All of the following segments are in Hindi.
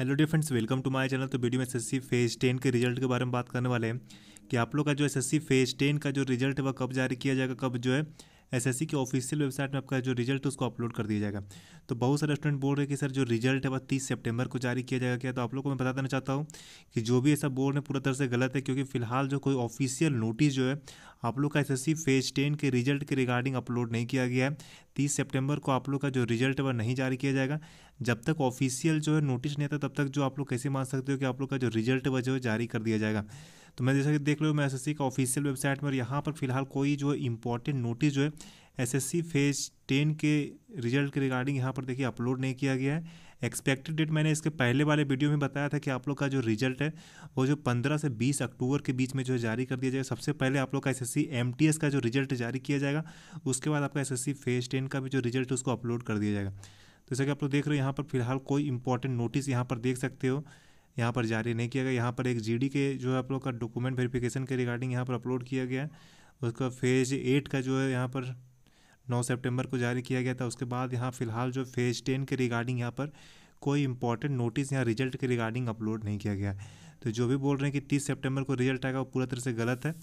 hello dear friends welcome to my channel तो वीडियो में एस फेज टेन के रिजल्ट के बारे में बात करने वाले हैं कि आप लोग का जो एस फेज टेन का जो रिजल्ट है वह कब जारी किया जाएगा कब जो है एसएससी की ऑफिशियल वेबसाइट में आपका जो रिजल्ट है उसको अपलोड कर दिया जाएगा तो बहुत सारे स्टूडेंट बोल रहे हैं कि सर जो रिजल्ट है वह तीस सेप्टेम्बर को जारी किया जाएगा क्या तो आप लोग को मैं बता देना चाहता हूँ कि जो भी ऐसा बोर्ड है पूरा तरह से गलत है क्योंकि फिलहाल जो कोई ऑफिशियल नोटिस जो है आप लोग का एसएससी फेज टेन के रिजल्ट के रिगार्डिंग अपलोड नहीं किया गया है तीस सितंबर को आप लोग का जो रिजल्ट है वह नहीं जारी किया जाएगा जब तक ऑफिशियल जो है नोटिस नहीं आता तब तक जो आप लोग कैसे मान सकते हो कि आप लोग का जो रिजल्ट वह जो है जारी कर दिया जाएगा तो मैं जैसा कि देख लो मैं एस का ऑफिशियल वेबसाइट में और यहाँ पर फिलहाल कोई जो इंपॉर्टेंट नोटिस जो है सी फेज टेन के रिजल्ट के रिगार्डिंग यहाँ पर देखिए अपलोड नहीं किया गया है एक्सपेक्टेड डेट मैंने इसके पहले वाले वीडियो में बताया था कि आप लोग का जो रिजल्ट है वो जो पंद्रह से बीस अक्टूबर के बीच में जो है जारी कर दिया जाएगा सबसे पहले आप लोग का एस एस का जो रिजल्ट जारी किया जाएगा उसके बाद आपका एस एस फेज टेन का भी जो रिजल्ट उसको अपलोड कर दिया जाएगा तो जैसे कि आप लोग देख रहे हो यहाँ पर फिलहाल कोई इंपॉर्टेंट नोटिस यहाँ पर देख सकते हो यहाँ पर जारी नहीं किया गया यहाँ पर एक जीडी के जो है आप लोग का डॉक्यूमेंट वेरिफिकेशन के रिगार्डिंग यहाँ पर अपलोड किया गया है उसका फेज एट का जो है यहाँ पर 9 सितंबर को जारी किया गया था उसके बाद यहाँ फ़िलहाल जो फेज़ टेन के रिगार्डिंग यहाँ पर कोई इंपॉर्टेंट नोटिस यहाँ रिजल्ट के रिगार्डिंग अपलोड नहीं किया गया तो जो भी बोल रहे हैं कि तीस सेप्टेम्बर को रिजल्ट आएगा वो पूरा तरह से गलत है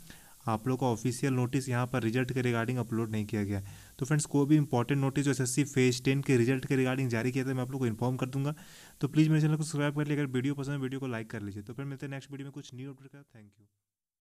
आप लोग का ऑफिशियल नोटिस यहाँ पर रिजल्ट के रिगार्डिंग अपलोड नहीं किया गया तो फ्रेंड्स कोई भी इंपॉर्टेंट नोटिस जो एस फेज टेन के रिजल्ट के रिगार्डिंग जारी किया था मैं आप लोग को इन्फॉर्म कर दूंगा तो प्लीज़ मेरे चैनल को सब्सक्राइब कर लीजिए अगर वीडियो पसंद है वीडियो को लाइक कर लीजिए तो फिर मिलते हैं नेक्स्ट वीडियो में कुछ न्यू अपडेट का थैंक यू